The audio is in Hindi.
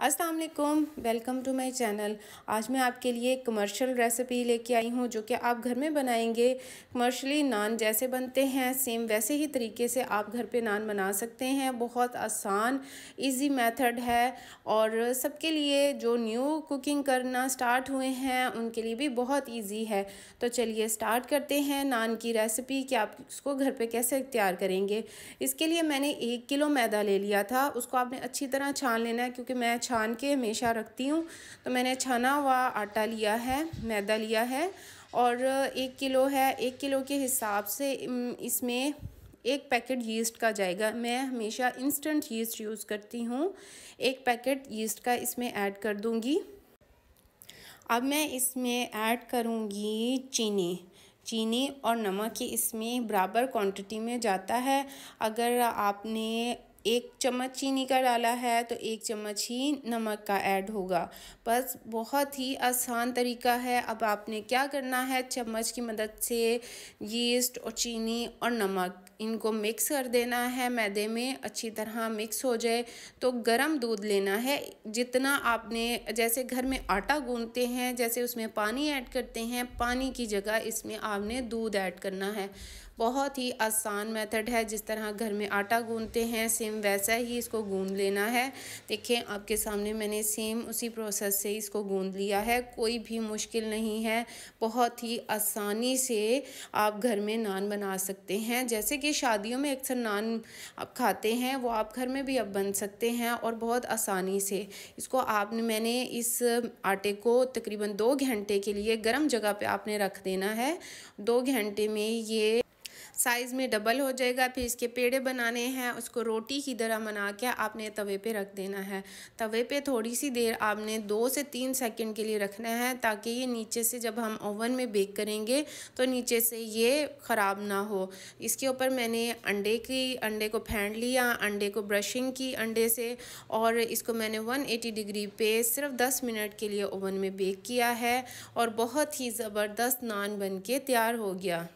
अस्सलाम वालेकुम वेलकम टू माय चैनल आज मैं आपके लिए कमर्शियल रेसिपी लेके आई हूँ जो कि आप घर में बनाएंगे कमर्शियली नान जैसे बनते हैं सेम वैसे ही तरीके से आप घर पे नान बना सकते हैं बहुत आसान इजी मेथड है और सबके लिए जो न्यू कुकिंग करना स्टार्ट हुए हैं उनके लिए भी बहुत ईजी है तो चलिए स्टार्ट करते हैं नान की रेसिपी कि आप उसको घर पर कैसे तैयार करेंगे इसके लिए मैंने एक किलो मैदा ले लिया था उसको आपने अच्छी तरह छान लेना है क्योंकि मैं छान के हमेशा रखती हूँ तो मैंने छाना हुआ आटा लिया है मैदा लिया है और एक किलो है एक किलो के हिसाब से इसमें एक पैकेट यीस्ट का जाएगा मैं हमेशा इंस्टेंट यीस्ट यूज़ करती हूँ एक पैकेट यीस्ट का इसमें ऐड कर दूँगी अब मैं इसमें ऐड करूँगी चीनी चीनी और नमक ही इसमें बराबर क्वांटिटी में जाता है अगर आपने एक चम्मच चीनी का डाला है तो एक चम्मच ही नमक का ऐड होगा बस बहुत ही आसान तरीका है अब आपने क्या करना है चम्मच की मदद से यीस्ट और चीनी और नमक इनको मिक्स कर देना है मैदे में अच्छी तरह मिक्स हो जाए तो गरम दूध लेना है जितना आपने जैसे घर में आटा गूंदते हैं जैसे उसमें पानी ऐड करते हैं पानी की जगह इसमें आपने दूध ऐड करना है बहुत ही आसान मेथड है जिस तरह घर में आटा गूंदते हैं सेम सेम वैसा ही इसको गूंद लेना है देखें आपके सामने मैंने सेम उसी प्रोसेस से इसको गूंद लिया है कोई भी मुश्किल नहीं है बहुत ही आसानी से आप घर में नान बना सकते हैं जैसे कि शादियों में अक्सर नान आप खाते हैं वो आप घर में भी अब बन सकते हैं और बहुत आसानी से इसको आपने मैंने इस आटे को तकरीबन दो घंटे के लिए गर्म जगह पर आपने रख देना है दो घंटे में ये साइज़ में डबल हो जाएगा फिर इसके पेड़े बनाने हैं उसको रोटी की तरह बना के आपने तवे पे रख देना है तवे पे थोड़ी सी देर आपने दो से तीन सेकंड के लिए रखना है ताकि ये नीचे से जब हम ओवन में बेक करेंगे तो नीचे से ये ख़राब ना हो इसके ऊपर मैंने अंडे की अंडे को फेंट लिया अंडे को ब्रशिंग की अंडे से और इसको मैंने वन डिग्री पे सिर्फ दस मिनट के लिए ओवन में बेक किया है और बहुत ही ज़बरदस्त नान बन के तैयार हो गया